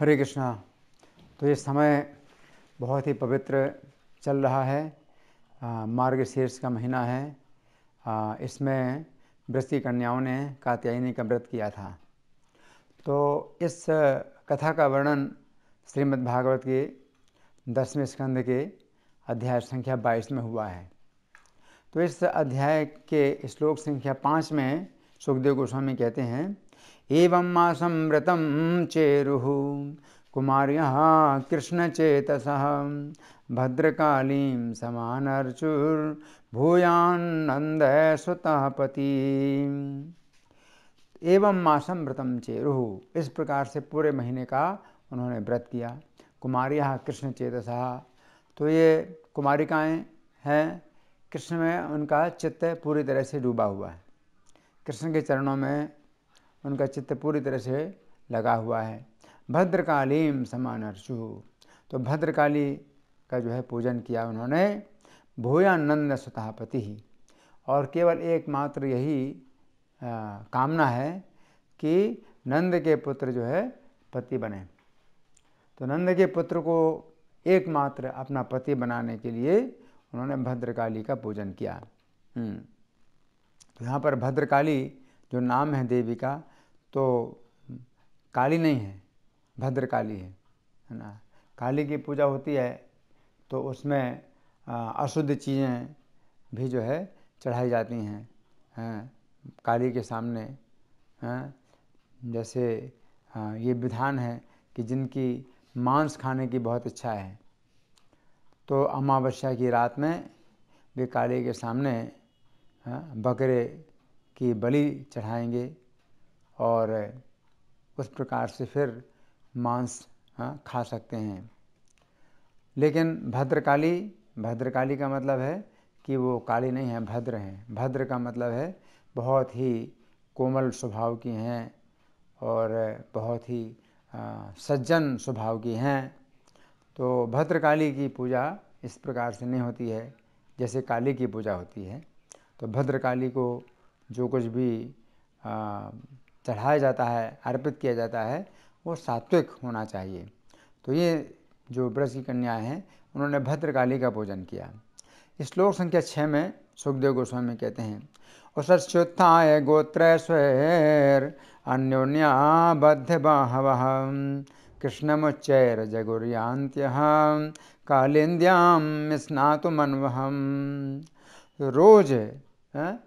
हरे कृष्णा तो ये समय बहुत ही पवित्र चल रहा है मार्ग शीर्ष का महीना है आ, इसमें वृष्टि कन्याओं ने कात्यायनी का व्रत किया था तो इस कथा का वर्णन श्रीमद् भागवत के दसवें स्कंद के अध्याय संख्या बाईस में हुआ है तो इस अध्याय के श्लोक संख्या पाँच में सुखदेव गोस्वामी कहते हैं एवं आसमृतं चेरु कुमार कृष्ण भद्रकालीं समानर्चुर्भूयान्नन्द सामनर्चुर्भूयानंद पति एवं मासम व्रतम चेरु इस प्रकार से पूरे महीने का उन्होंने व्रत किया कुमारिया कृष्ण चेतसा तो ये कुमारिकाएँ हैं कृष्ण में उनका चित्त पूरी तरह से डूबा हुआ है कृष्ण के चरणों में उनका चित्त पूरी तरह से लगा हुआ है भद्रकालीम समान अर्चु तो भद्रकाली का जो है पूजन किया उन्होंने भूयानंद स्वतःपति ही और केवल एकमात्र यही आ, कामना है कि नंद के पुत्र जो है पति बने तो नंद के पुत्र को एकमात्र अपना पति बनाने के लिए उन्होंने भद्रकाली का पूजन किया हम्म। तो यहाँ पर भद्रकाली जो नाम है देवी का तो काली नहीं है काली है है ना काली की पूजा होती है तो उसमें अशुद्ध चीज़ें भी जो है चढ़ाई जाती हैं है, काली के सामने है, जैसे ये विधान है कि जिनकी मांस खाने की बहुत इच्छा है तो अमावस्या की रात में वे काली के सामने बकरे की बलि चढ़ाएंगे और उस प्रकार से फिर मांस हाँ, खा सकते हैं लेकिन भद्रकाली भद्रकाली का मतलब है कि वो काली नहीं है भद्र हैं भद्र का मतलब है बहुत ही कोमल स्वभाव की हैं और बहुत ही आ, सज्जन स्वभाव की हैं तो भद्रकाली की पूजा इस प्रकार से नहीं होती है जैसे काली की पूजा होती है तो भद्रकाली को जो कुछ भी आ, चढ़ाया जाता है अर्पित किया जाता है वो सात्विक होना चाहिए तो ये जो ब्रज की कन्याएं हैं उन्होंने भद्रकाली का पूजन किया श्लोक संख्या छः में सुखदेव गोस्वामी कहते हैं उसच्युत्थाय गोत्र स्वेर अन्योन्या बद्ध बाहव कृष्णमुच्चैर जगुर्यांत्यहम कालिंद्याम स्नातुमन्वहम रोज है? हाँ,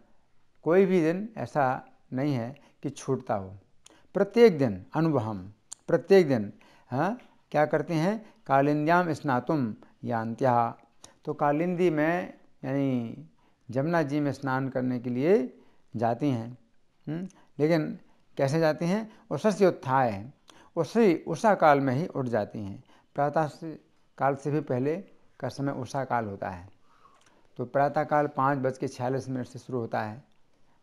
कोई भी दिन ऐसा नहीं है कि छूटता हो प्रत्येक दिन अनुभवम प्रत्येक दिन हाँ क्या करते हैं कालिंद्याम स्नातुम या अंत्या तो कालिंदी में यानी जमुना जी में स्नान करने के लिए जाती हैं हम्म, लेकिन कैसे जाती हैं से उत्थाय उसी उषा काल में ही उठ जाती हैं प्रातः काल से भी पहले का समय उषा काल होता है तो प्रातः काल पाँच बज के छियालीस मिनट से शुरू होता है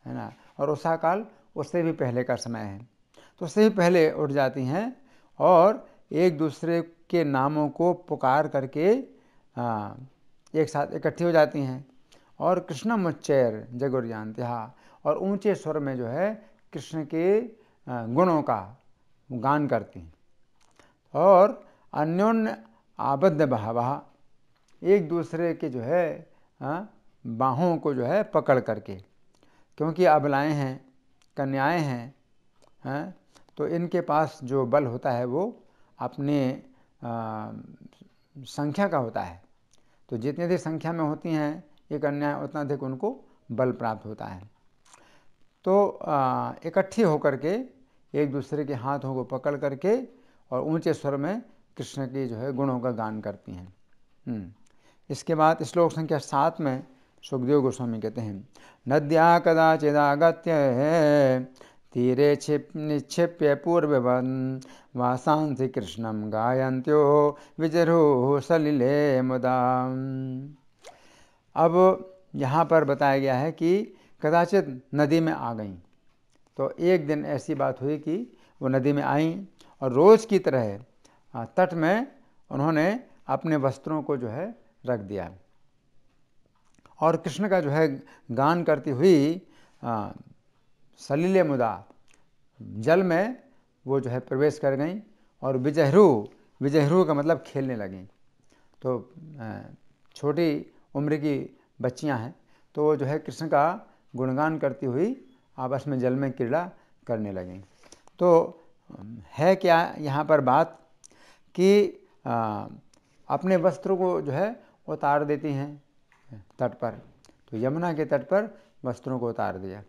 है ना और उषा काल उससे भी पहले का समय है तो उससे भी पहले उठ जाती हैं और एक दूसरे के नामों को पुकार करके आ, एक साथ इकट्ठी हो जाती हैं और कृष्ण मुच्चैर जगुरयान त्यहा और ऊंचे स्वर में जो है कृष्ण के गुणों का गान करती हैं और अन्योन्य आबद्ध बहावा एक दूसरे के जो है बाहों को जो है पकड़ करके क्योंकि अबलाएँ हैं कन्याएं हैं हैं तो इनके पास जो बल होता है वो अपने आ, संख्या का होता है तो जितनी अधिक संख्या में होती हैं ये कन्याएं उतना अधिक उनको बल प्राप्त होता है तो इकट्ठी होकर के एक दूसरे के हाथों को पकड़ करके और ऊंचे स्वर में कृष्ण के जो है गुणों का गान करती हैं हम्म, इसके बाद श्लोक संख्या सात में सुखदेव गोस्वामी कहते हैं नद्या कदाचिदागत तीरे छिप निक्षिप्य पूर्ववन वासांसि कृष्णम गायंत्यो विजरो सलिले मुदाम अब यहाँ पर बताया गया है कि कदाचित नदी में आ गई तो एक दिन ऐसी बात हुई कि वो नदी में आई और रोज़ की तरह तट में उन्होंने अपने वस्त्रों को जो है रख दिया और कृष्ण का जो है गान करती हुई सलीले मुदा जल में वो जो है प्रवेश कर गई और विजहरू विजहरू का मतलब खेलने लगें तो छोटी उम्र की बच्चियां हैं तो वो जो है कृष्ण का गुणगान करती हुई आपस में जल में क्रीड़ा करने लगें तो है क्या यहाँ पर बात कि अपने वस्त्र को जो है उतार देती हैं तट पर तो यमुना के तट पर वस्त्रों को उतार दिया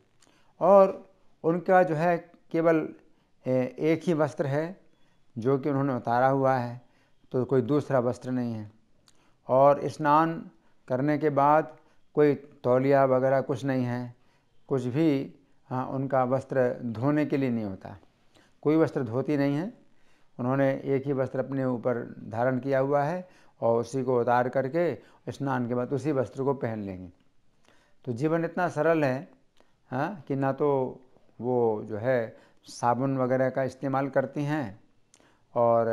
और उनका जो है केवल एक ही वस्त्र है जो कि उन्होंने उतारा हुआ है तो कोई दूसरा वस्त्र नहीं है और स्नान करने के बाद कोई तौलिया वगैरह कुछ नहीं है कुछ भी हाँ उनका वस्त्र धोने के लिए नहीं होता कोई वस्त्र धोती नहीं है उन्होंने एक ही वस्त्र अपने ऊपर धारण किया हुआ है और उसी को उतार करके स्नान के बाद उसी वस्त्र को पहन लेंगे तो जीवन इतना सरल है हाँ कि ना तो वो जो है साबुन वगैरह का इस्तेमाल करती हैं और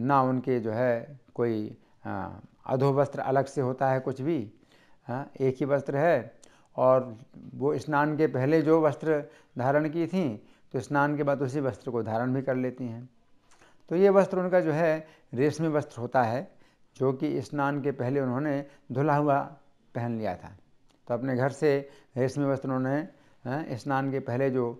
ना उनके जो है कोई अधो वस्त्र अलग से होता है कुछ भी हाँ एक ही वस्त्र है और वो स्नान के पहले जो वस्त्र धारण की थी तो स्नान के बाद उसी वस्त्र को धारण भी कर लेती हैं तो ये वस्त्र उनका जो है रेशमी वस्त्र होता है जो कि स्नान के पहले उन्होंने धुला हुआ पहन लिया था तो अपने घर से रेशमी वस्त्र उन्होंने हाँ, स्नान के पहले जो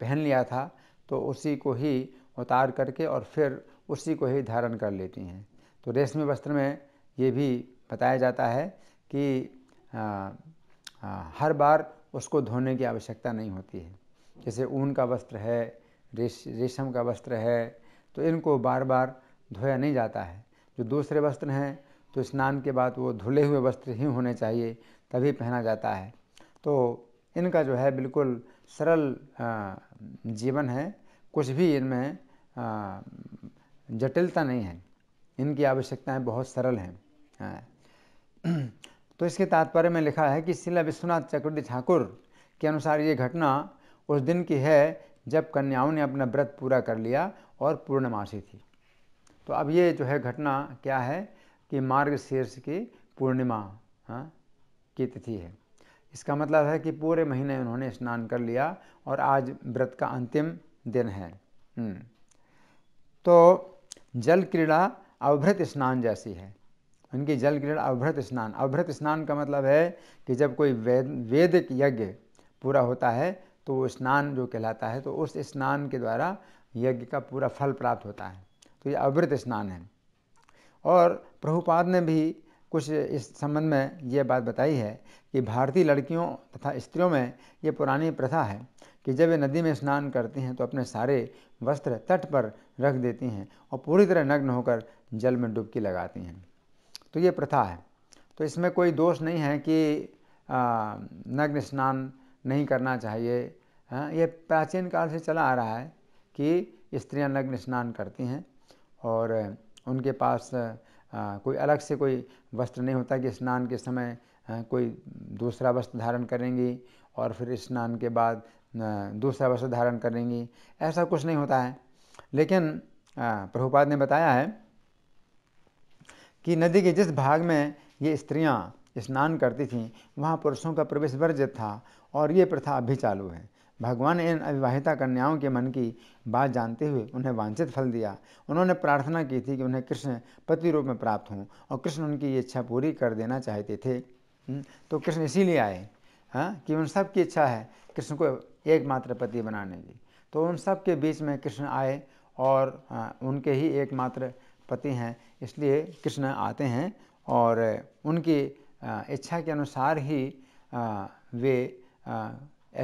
पहन लिया था तो उसी को ही उतार करके और फिर उसी को ही धारण कर लेती हैं तो रेशमी वस्त्र में ये भी बताया जाता है कि आ, आ, हर बार उसको धोने की आवश्यकता नहीं होती है जैसे ऊन का वस्त्र है रेश रेशम का वस्त्र है तो इनको बार बार धोया नहीं जाता है जो दूसरे वस्त्र हैं तो स्नान के बाद वो धुले हुए वस्त्र ही होने चाहिए तभी पहना जाता है तो इनका जो है बिल्कुल सरल जीवन है कुछ भी इनमें जटिलता नहीं है इनकी आवश्यकताएं बहुत सरल हैं तो इसके तात्पर्य में लिखा है कि शिला विश्वनाथ चक्रवर्ती ठाकुर के अनुसार ये घटना उस दिन की है जब कन्याओं ने अपना व्रत पूरा कर लिया और पूर्णमासी थी तो अब ये जो है घटना क्या है कि मार्ग शीर्ष की पूर्णिमा हाँ की तिथि है इसका मतलब है कि पूरे महीने उन्होंने स्नान कर लिया और आज व्रत का अंतिम दिन है हम्म। तो जल क्रीड़ा अवभृत स्नान जैसी है उनकी जल क्रीड़ा अवभृत स्नान अवभृत स्नान का मतलब है कि जब कोई वेद वेदिक यज्ञ पूरा होता है तो वो स्नान जो कहलाता है तो उस स्नान के द्वारा यज्ञ का पूरा फल प्राप्त होता है तो ये अवृत स्नान है और प्रभुपाद ने भी कुछ इस संबंध में ये बात बताई है कि भारतीय लड़कियों तथा स्त्रियों में ये पुरानी प्रथा है कि जब वे नदी में स्नान करती हैं तो अपने सारे वस्त्र तट पर रख देती हैं और पूरी तरह नग्न होकर जल में डुबकी लगाती हैं तो ये प्रथा है तो इसमें कोई दोष नहीं है कि नग्न स्नान नहीं करना चाहिए हाँ ये प्राचीन काल से चला आ रहा है कि स्त्रियां नग्न स्नान करती हैं और उनके पास कोई अलग से कोई वस्त्र नहीं होता कि स्नान के समय कोई दूसरा वस्त्र धारण करेंगी और फिर स्नान के बाद दूसरा वस्त्र धारण करेंगी ऐसा कुछ नहीं होता है लेकिन प्रभुपाद ने बताया है कि नदी के जिस भाग में ये स्त्रियां स्नान करती थीं वहाँ पुरुषों का प्रवेश वर्जित था और ये प्रथा अभी चालू है भगवान इन अविवाहिता कन्याओं के मन की बात जानते हुए उन्हें वांछित फल दिया उन्होंने प्रार्थना की थी कि उन्हें कृष्ण पति रूप में प्राप्त हों और कृष्ण उनकी ये इच्छा पूरी कर देना चाहते थे हम्म, तो कृष्ण इसीलिए आए हाँ कि उन सब की इच्छा है कृष्ण को एकमात्र पति बनाने की तो उन सब के बीच में कृष्ण आए और हाँ, उनके ही एकमात्र पति हैं इसलिए कृष्ण आते हैं और उनकी हाँ, इच्छा के अनुसार ही हाँ, वे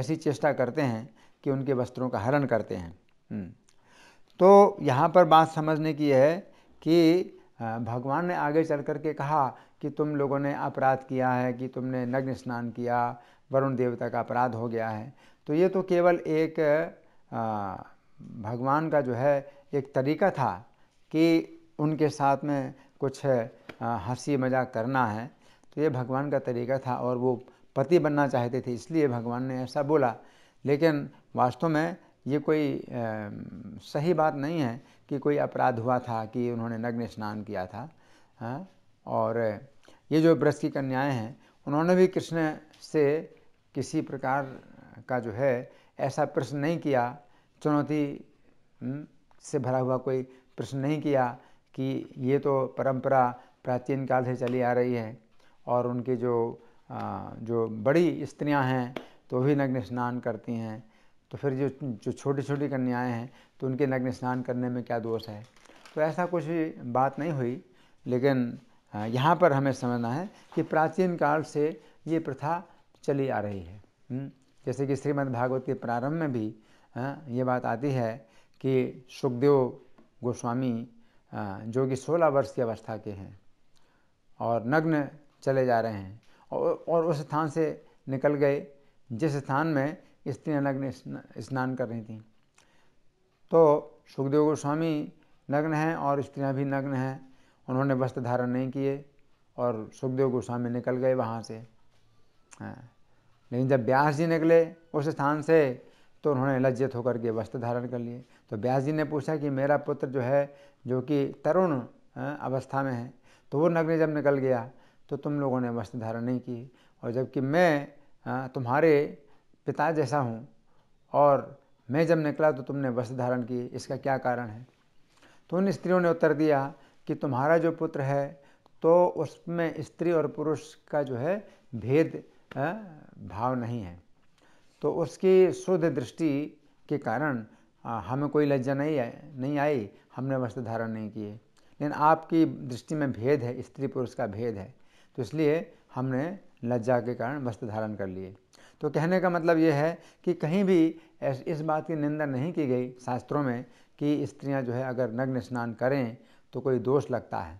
ऐसी चेष्टा करते हैं कि उनके वस्त्रों का हरण करते हैं हम्म। तो यहाँ पर बात समझने की है कि भगवान ने आगे चल कर के कहा कि तुम लोगों ने अपराध किया है कि तुमने नग्न स्नान किया वरुण देवता का अपराध हो गया है तो ये तो केवल एक भगवान का जो है एक तरीका था कि उनके साथ में कुछ हंसी मजाक करना है तो ये भगवान का तरीका था और वो पति बनना चाहते थे इसलिए भगवान ने ऐसा बोला लेकिन वास्तव में ये कोई आ, सही बात नहीं है कि कोई अपराध हुआ था कि उन्होंने नग्न स्नान किया था हा? और ये जो ब्रज की कन्याएं हैं उन्होंने भी कृष्ण से किसी प्रकार का जो है ऐसा प्रश्न नहीं किया चुनौती हम्म, से भरा हुआ कोई प्रश्न नहीं किया कि ये तो परंपरा प्राचीन काल से चली आ रही है और उनके जो जो बड़ी स्त्रियां हैं तो भी नग्न स्नान करती हैं तो फिर जो जो छोटी छोटी कन्याएं हैं तो उनके नग्न स्नान करने में क्या दोष है तो ऐसा कुछ बात नहीं हुई लेकिन यहाँ पर हमें समझना है कि प्राचीन काल से ये प्रथा चली आ रही है हम्म, जैसे कि श्रीमद् भागवत के प्रारंभ में भी ये बात आती है कि सुखदेव गोस्वामी जो कि 16 वर्ष की अवस्था के हैं और नग्न चले जा रहे हैं और उस स्थान से निकल गए जिस स्थान में स्त्री नग्न स्नान कर रही थी तो सुखदेव गोस्वामी नग्न हैं और स्त्रियां भी नग्न हैं उन्होंने वस्त्र धारण नहीं किए और सुखदेव गोस्वामी निकल गए वहाँ से हाँ, लेकिन जब ब्यास जी निकले उस स्थान से तो उन्होंने लज्जित होकर के वस्त्र धारण कर लिए तो ब्यास जी ने पूछा कि मेरा पुत्र जो है जो कि तरुण हाँ, अवस्था में है तो वो नग्न जब निकल गया तो तुम लोगों ने वस्त्र धारण नहीं की और जबकि मैं हाँ, तुम्हारे पिता जैसा हूँ और मैं जब निकला तो तुमने वस्त्र धारण की इसका क्या कारण है तो उन स्त्रियों ने उत्तर दिया कि तुम्हारा जो पुत्र है तो उसमें स्त्री और पुरुष का जो है भेद हाँ, भाव नहीं है तो उसकी शुद्ध दृष्टि के कारण हमें कोई लज्जा नहीं आई नहीं आई हमने वस्त्र धारण नहीं किए लेकिन आपकी दृष्टि में भेद है स्त्री पुरुष का भेद है तो इसलिए हमने लज्जा के कारण वस्त्र धारण कर लिए तो कहने का मतलब ये है कि कहीं भी इस बात की निंदा नहीं की गई शास्त्रों में कि स्त्रियां जो है अगर नग्न स्नान करें तो कोई दोष लगता है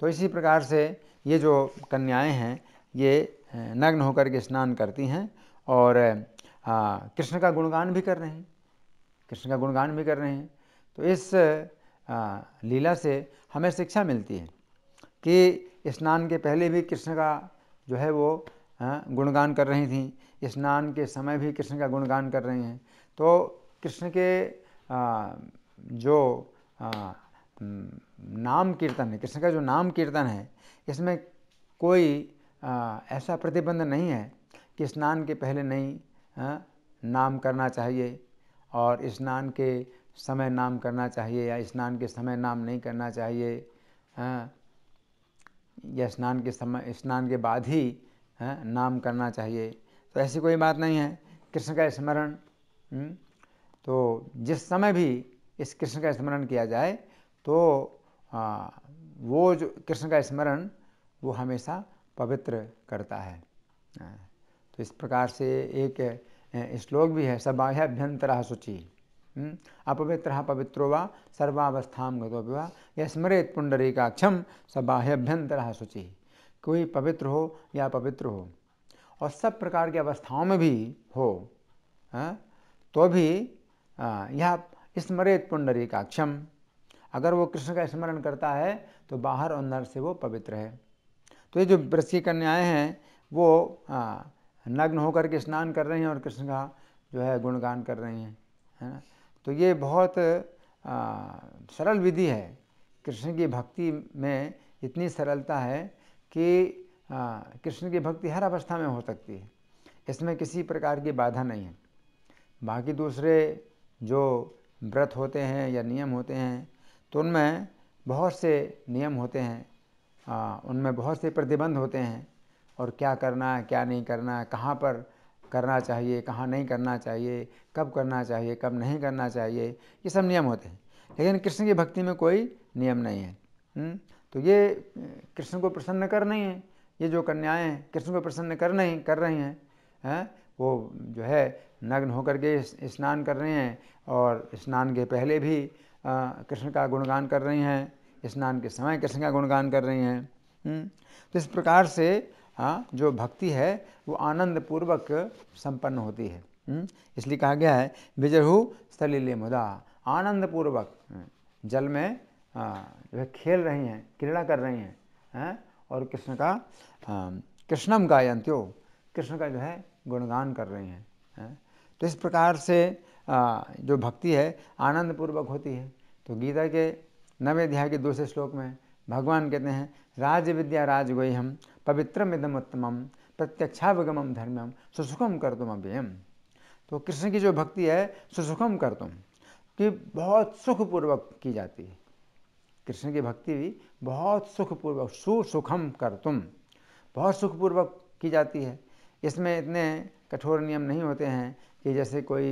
तो इसी प्रकार से ये जो कन्याएं हैं ये नग्न होकर के स्नान करती हैं और कृष्ण का गुणगान भी कर रहे हैं कृष्ण का गुणगान भी कर रहे हैं तो इस आ, लीला से हमें शिक्षा मिलती है कि स्नान के पहले भी कृष्ण का जो है वो हाँ, गुणगान कर रही थी स्नान के समय भी कृष्ण का गुणगान कर रही हैं तो कृष्ण के जो नाम कीर्तन है कृष्ण का जो नाम कीर्तन है इसमें कोई ऐसा प्रतिबंध नहीं है कि स्नान के पहले नहीं हाँ, नाम करना चाहिए और स्नान के समय नाम करना चाहिए या स्नान के समय नाम नहीं करना चाहिए हाँ। या स्नान के समय स्नान के बाद ही है नाम करना चाहिए तो ऐसी कोई बात नहीं है कृष्ण का स्मरण हम्म, तो जिस समय भी इस कृष्ण का स्मरण किया जाए तो आ, वो जो कृष्ण का स्मरण वो हमेशा पवित्र करता है हाँ, तो इस प्रकार से एक श्लोक भी है अभ्यंतरा सूची हम्म? अपवित्र पवित्रो वा सर्वावस्था गतोपि वा यह स्मरेत पुंडरीकाक्षम स बाह्यभ्यंतर शुचि कोई पवित्र हो या पवित्र हो और सब प्रकार की अवस्थाओं में भी हो आ, हाँ? तो भी हाँ, यह स्मरेत पुंडरीकाक्षम अगर वो कृष्ण का स्मरण करता है तो बाहर और अंदर से वो पवित्र है तो ये जो वृक्ष की कन्याएँ हैं वो हाँ, नग्न होकर के स्नान कर रही हैं और कृष्ण का जो है गुणगान कर रही हैं है ना तो ये बहुत आ, सरल विधि है कृष्ण की भक्ति में इतनी सरलता है कि कृष्ण की भक्ति हर अवस्था में हो सकती है इसमें किसी प्रकार की बाधा नहीं है बाकी दूसरे जो व्रत होते हैं या नियम होते हैं तो उनमें बहुत से नियम होते हैं आ, उनमें बहुत से प्रतिबंध होते हैं और क्या करना है क्या नहीं करना है कहाँ पर करना चाहिए कहाँ नहीं करना चाहिए कब करना चाहिए कब नहीं करना चाहिए ये सब नियम होते हैं लेकिन कृष्ण की भक्ति में कोई नियम नहीं है हम्म? तो ये कृष्ण को प्रसन्न कर नहीं है ये जो कन्याएं हैं कृष्ण को प्रसन्न कर नहीं कर रही हैं है? वो जो है नग्न होकर के स्नान कर रहे हैं और स्नान के पहले भी कृष्ण का गुणगान कर रही हैं स्नान के समय कृष्ण का गुणगान कर रही हैं हम्म? तो इस प्रकार से हाँ जो भक्ति है वो आनंद पूर्वक संपन्न होती है हम्म, इसलिए कहा गया है विजरहु सलीले मुदा आनंद पूर्वक हम्म, जल में जो है खेल रही हैं क्रीड़ा कर रही हैं है? हाँ, और कृष्ण का कृष्णम गायंत्यो कृष्ण का जो है गुणगान कर रही हैं है? हाँ। तो इस प्रकार से आ, जो भक्ति है आनंद पूर्वक होती है तो गीता के नवे अध्याय के दूसरे श्लोक में भगवान कहते हैं राज विद्या राजगोई हम पवित्रम इदम उत्तमम प्रत्यक्षावगमम धर्म्यम सुसुखम कर तुम अभियम तो कृष्ण की जो भक्ति है सुसुखम कर तुम कि बहुत सुखपूर्वक की जाती है कृष्ण की भक्ति भी बहुत सुखपूर्वक सुसुखम कर तुम बहुत सुखपूर्वक की जाती है इसमें इतने कठोर नियम नहीं होते हैं कि जैसे कोई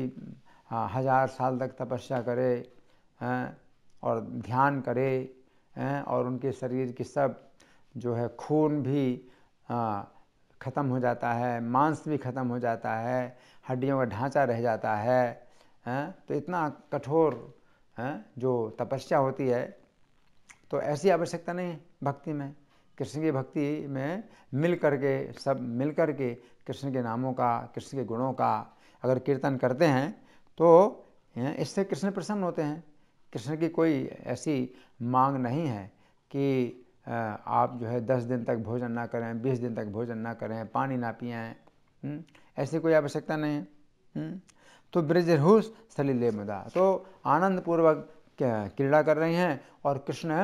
हजार साल तक तपस्या करे हैं और ध्यान करे और उनके शरीर की सब जो है खून भी ख़त्म हो जाता है मांस भी ख़त्म हो जाता है हड्डियों का ढांचा रह जाता है आ, तो इतना कठोर जो तपस्या होती है तो ऐसी आवश्यकता नहीं भक्ति में कृष्ण की भक्ति में मिल करके सब मिल करके कृष्ण के नामों का कृष्ण के गुणों का अगर कीर्तन करते हैं तो इससे कृष्ण प्रसन्न होते हैं कृष्ण की कोई ऐसी मांग नहीं है कि आप जो है दस दिन तक भोजन ना करें बीस दिन तक भोजन ना करें पानी ना पियाएँ हम्म, ऐसी कोई आवश्यकता नहीं है हम्म। तो ब्रजहुस सलीले मदा तो आनंदपूर्वक क्रीड़ा कर रहे हैं और कृष्ण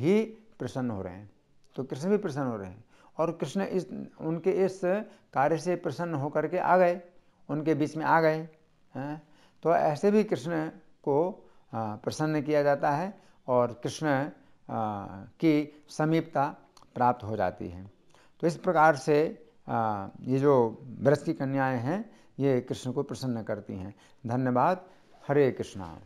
भी प्रसन्न हो रहे हैं तो कृष्ण भी प्रसन्न हो रहे हैं और कृष्ण इस उनके इस कार्य से प्रसन्न होकर के आ गए उनके बीच में आ गए हैं तो ऐसे भी कृष्ण को प्रसन्न किया जाता है और कृष्ण की समीपता प्राप्त हो जाती है तो इस प्रकार से आ, ये जो ब्रज की कन्याएं हैं ये कृष्ण को प्रसन्न करती हैं धन्यवाद हरे कृष्णा